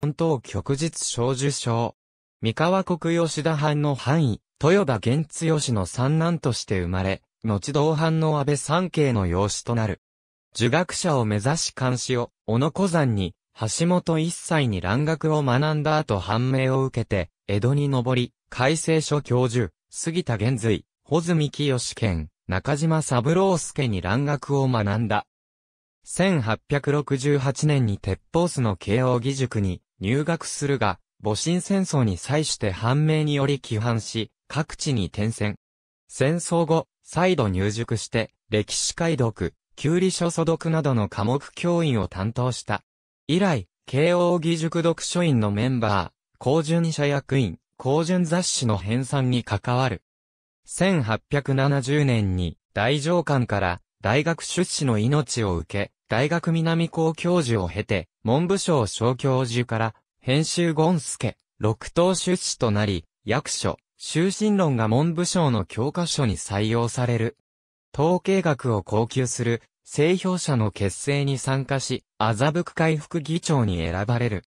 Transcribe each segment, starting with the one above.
本当旭日小受賞。三河国吉田藩の藩医、豊田源剛の三男として生まれ、後同藩の安倍三景の養子となる。儒学者を目指し監視を、小野小山に、橋本一歳に蘭学を学んだ後判明を受けて、江戸に上り、改正書教授、杉田玄瑞、穂積清県、中島三郎介に蘭学を学んだ。1868年に鉄砲巣の慶応義塾に入学するが、戊辰戦争に際して判明により規範し、各地に転戦。戦争後、再度入塾して、歴史解読、旧理書素読などの科目教員を担当した。以来、慶応義塾読書院のメンバー、高順社役員、高順雑誌の編纂に関わる。1870年に、大上官から、大学出資の命を受け、大学南校教授を経て、文部省小教授から、編集権助、六等出資となり、役所、就身論が文部省の教科書に採用される。統計学を高級する、製氷者の結成に参加し、麻布会副議長に選ばれる。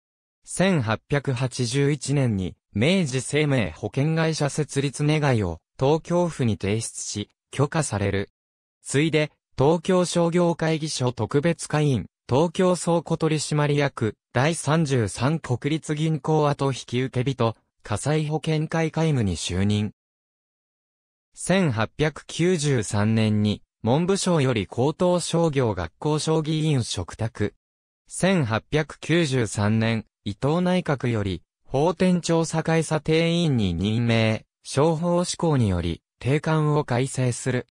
1881年に、明治生命保険会社設立願いを東京府に提出し、許可される。ついで、東京商業会議所特別会員、東京倉庫取締役、第33国立銀行跡引受人、火災保険会会務に就任。1893年に、文部省より高等商業学校将棋委員嘱託。1893年、伊藤内閣より、法典調査会査定委員に任命、商法施行により、定款を改正する。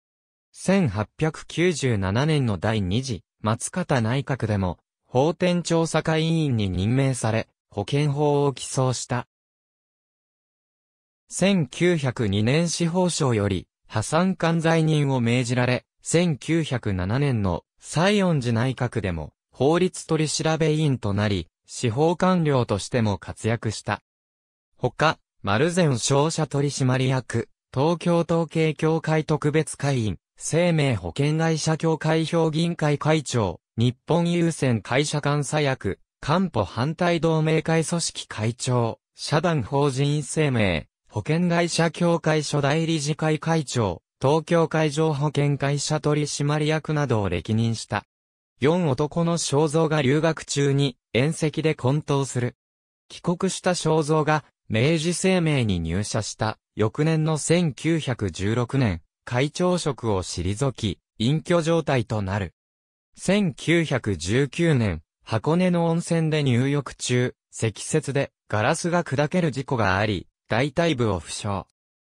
1897年の第2次松方内閣でも法典調査会委員に任命され、保険法を起草した。1902年司法省より破産管罪人を命じられ、1907年の西園寺内閣でも法律取調べ委員となり、司法官僚としても活躍した。他、丸善商社取締役、東京統計協会特別会員、生命保険会社協会評議員会会長、日本優先会社監査役、官保反対同盟会組織会長、社団法人生命、保険会社協会初代理事会会長、東京会場保険会社取締役などを歴任した。4男の肖像が留学中に、遠赤で混沌する。帰国した肖像が、明治生命に入社した、翌年の1916年、会長職を退き、隠居状態となる。1919年、箱根の温泉で入浴中、積雪でガラスが砕ける事故があり、大腿部を負傷。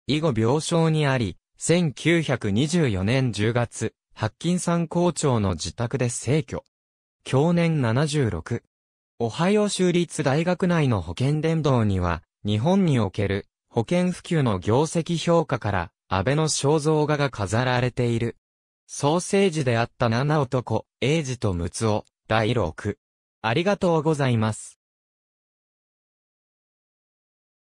以後病床にあり、1924年10月、白金山校長の自宅で逝去。去年76。オハイオ州立大学内の保険伝道には、日本における保険普及の業績評価から安倍の肖像画が飾られている。創生ジであった七男、英治と六男、第六。ありがとうございます。